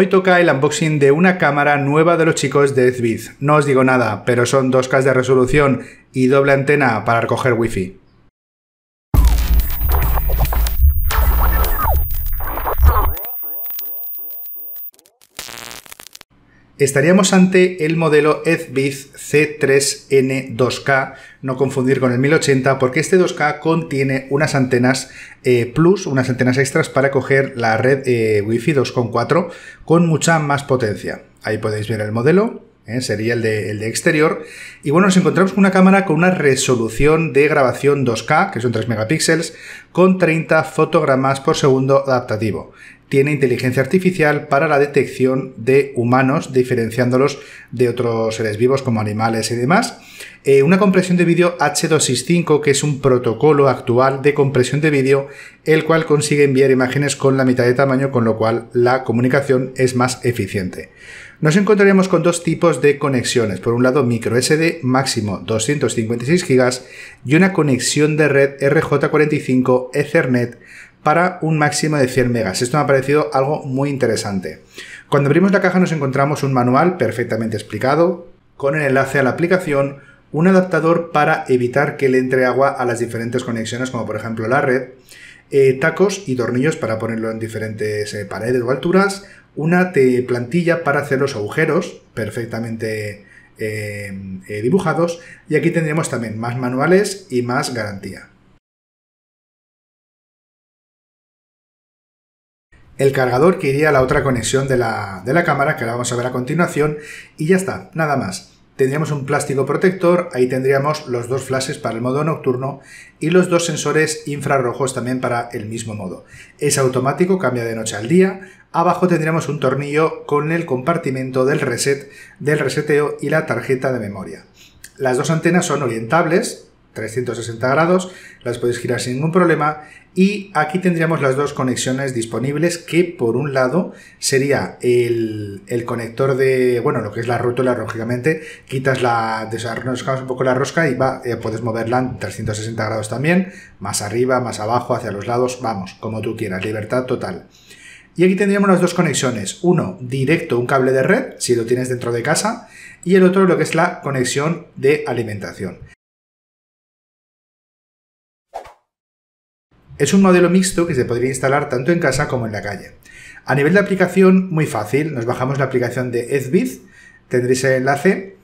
Hoy toca el unboxing de una cámara nueva de los chicos de Zbiz. No os digo nada, pero son dos k de resolución y doble antena para recoger wifi. Estaríamos ante el modelo Edbiz C3N2K, no confundir con el 1080, porque este 2K contiene unas antenas eh, plus, unas antenas extras para coger la red eh, Wi-Fi 2.4 con mucha más potencia. Ahí podéis ver el modelo. ¿eh? sería el de, exterior. Y bueno, nos encontramos con una cámara con una resolución de grabación 2K, que son 3 megapíxeles, con 30 fotogramas por segundo adaptativo. Tiene inteligencia artificial para la detección de humanos, diferenciándolos de otros seres vivos como animales y demás. Eh, una compresión de vídeo H265, que es un protocolo actual de compresión de vídeo, el cual consigue enviar imágenes con la mitad de tamaño, con lo cual la comunicación es más eficiente. Nos encontraremos con dos tipos de conexiones. Por un lado, micro SD máximo 256 GB y una conexión de red RJ45 Ethernet para un máximo de 100 megas. Esto me ha parecido algo muy interesante. Cuando abrimos la caja nos encontramos un manual perfectamente explicado con el enlace a la aplicación, un adaptador para evitar que le entre agua a las diferentes conexiones como por ejemplo la red, eh, tacos y tornillos para ponerlo en diferentes eh, paredes o alturas, una plantilla para hacer los agujeros perfectamente eh, dibujados y aquí tendremos también más manuales y más garantía. el cargador que iría a la otra conexión de la, de la, cámara, que la vamos a ver a continuación, y ya está, nada más tendríamos un plástico protector, ahí tendríamos los dos flashes para el modo nocturno y los dos sensores infrarrojos también para el mismo modo. Es automático, cambia de noche al día. Abajo tendríamos un tornillo con el compartimento del reset, del reseteo y la tarjeta de memoria. Las dos antenas son orientables, 360 grados, las podéis girar sin ningún problema y aquí tendríamos las dos conexiones disponibles que por un lado sería el, el conector de, bueno, lo que es la rótula, lógicamente, quitas la, desarrollamos un poco la rosca y va, eh, puedes moverla en 360 grados también, más arriba, más abajo, hacia los lados, vamos, como tú quieras, libertad total. Y aquí tendríamos las dos conexiones. Uno, directo, un cable de red, si lo tienes dentro de casa, y el otro, lo que es la conexión de alimentación. Es un modelo mixto que se podría instalar tanto en casa como en la calle. A nivel de aplicación, muy fácil, nos bajamos la aplicación de Edbit, tendréis el enlace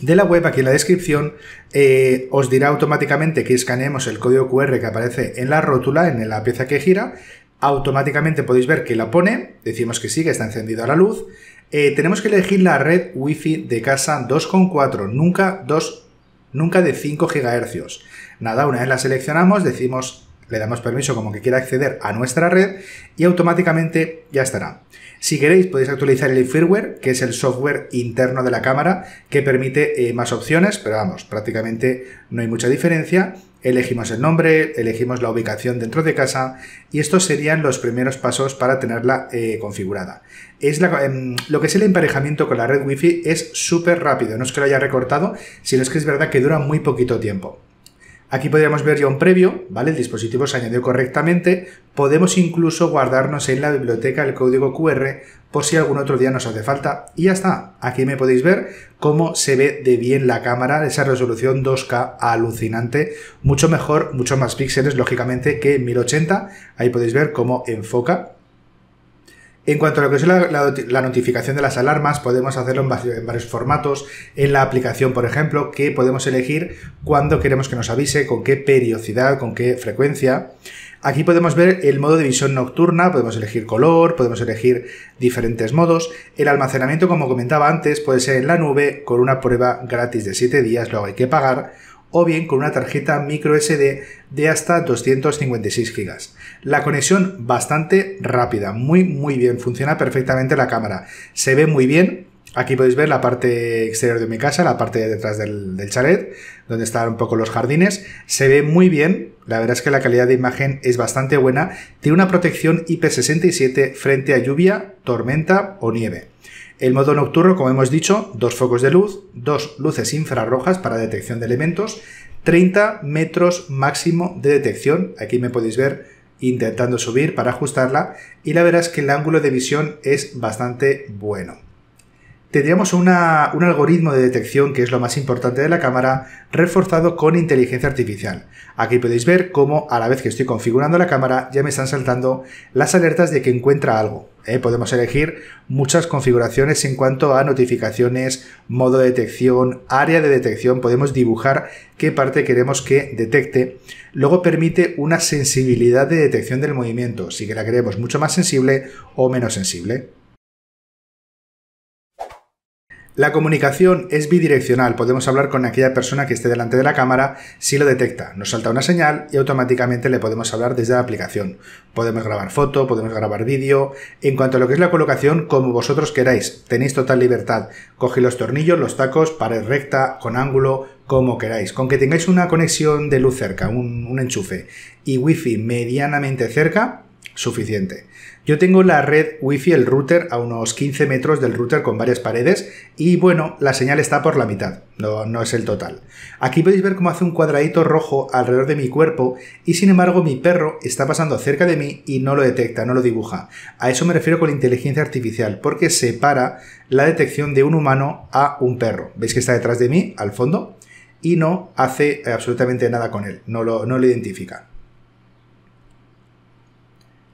de la web aquí en la descripción, eh, os dirá automáticamente que escaneemos el código QR que aparece en la rótula, en la pieza que gira, automáticamente podéis ver que la pone, decimos que sí, que está encendida la luz, eh, tenemos que elegir la red Wi-Fi de casa 2.4, nunca 2, nunca de 5 GHz. Nada, una vez la seleccionamos, decimos le damos permiso como que quiera acceder a nuestra red y automáticamente ya estará. Si queréis podéis actualizar el firmware, que es el software interno de la cámara que permite eh, más opciones, pero vamos, prácticamente no hay mucha diferencia. Elegimos el nombre, elegimos la ubicación dentro de casa y estos serían los primeros pasos para tenerla eh, configurada. Es em, lo que es el emparejamiento con la red Wi-Fi es súper rápido, no es que lo haya recortado, sino es que es verdad que dura muy poquito tiempo. Aquí podríamos ver ya un previo, ¿vale? El dispositivo se añadió correctamente. Podemos incluso guardarnos en la biblioteca el código QR por si algún otro día nos hace falta. Y ya está. Aquí me podéis ver cómo se ve de bien la cámara, esa resolución 2K alucinante. Mucho mejor, mucho más píxeles, lógicamente, que en 1080. Ahí podéis ver cómo enfoca en cuanto a lo que es la, notificación de las alarmas, podemos hacerlo en, varios, en varios formatos. En la aplicación, por ejemplo, que podemos elegir cuándo queremos que nos avise, con qué periodicidad, con qué frecuencia. Aquí podemos ver el modo de visión nocturna, podemos elegir color, podemos elegir diferentes modos. El almacenamiento, como comentaba antes, puede ser en la nube con una prueba gratis de 7 días, luego hay que pagar o bien con una tarjeta micro SD de hasta 256 GB. La conexión bastante rápida, muy muy bien, funciona perfectamente la cámara, se ve muy bien. Aquí podéis ver la parte exterior de mi casa, la parte de detrás del, del chalet, donde están un poco los jardines. Se ve muy bien, la verdad es que la calidad de imagen es bastante buena. Tiene una protección IP67 frente a lluvia, tormenta o nieve. El modo nocturno, como hemos dicho, dos focos de luz, dos luces infrarrojas para detección de elementos, 30 metros máximo de detección. Aquí me podéis ver intentando subir para ajustarla y la verdad es que el ángulo de visión es bastante bueno tendríamos un algoritmo de detección, que es lo más importante de la cámara, reforzado con inteligencia artificial. Aquí podéis ver cómo a la vez que estoy configurando la cámara ya me están saltando las alertas de que encuentra algo. Eh, podemos elegir muchas configuraciones en cuanto a notificaciones, modo de detección, área de detección, podemos dibujar qué parte queremos que detecte. Luego permite una sensibilidad de detección del movimiento, si la queremos mucho más sensible o menos sensible. La comunicación es bidireccional, podemos hablar con aquella persona que esté delante de la cámara si lo detecta. Nos salta una señal y automáticamente le podemos hablar desde la aplicación. Podemos grabar foto, podemos grabar vídeo. En cuanto a lo que es la colocación, como vosotros queráis, tenéis total libertad. coge los tornillos, los tacos, pared recta, con ángulo, como queráis. Con que tengáis una conexión de luz cerca, un, un enchufe y wifi medianamente cerca, suficiente. Yo tengo la red wifi, el router, a unos 15 metros del router con varias paredes y bueno, la señal está por la mitad, no, no es el total. Aquí podéis ver cómo hace un cuadradito rojo alrededor de mi cuerpo y sin embargo mi perro está pasando cerca de mí y no lo detecta, no lo dibuja. A eso me refiero con la inteligencia artificial porque separa la detección de un humano a un perro. ¿Veis que está detrás de mí, al fondo? Y no hace absolutamente nada con él, no no lo identifica.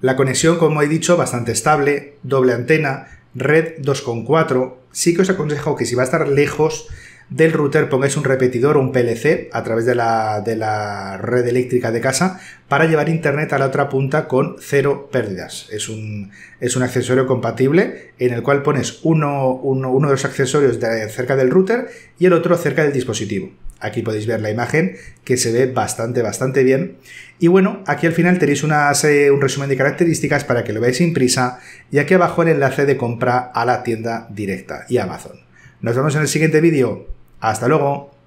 La conexión, como he dicho, bastante estable, doble antena, red 2.4. Sí que os aconsejo que si va a estar lejos del router pongáis un repetidor o un PLC a través de la, de la, red eléctrica de casa para llevar internet a la otra punta con cero pérdidas. Es un, es un accesorio compatible en el cual pones uno, uno, uno de los accesorios cerca del router y el otro cerca del dispositivo. Aquí podéis ver la imagen que se ve bastante, bastante bien. Y bueno, aquí al final tenéis un resumen de características para que lo veáis sin prisa y aquí abajo el enlace de compra a la tienda directa y Amazon. Nos vemos en el siguiente vídeo. Hasta luego.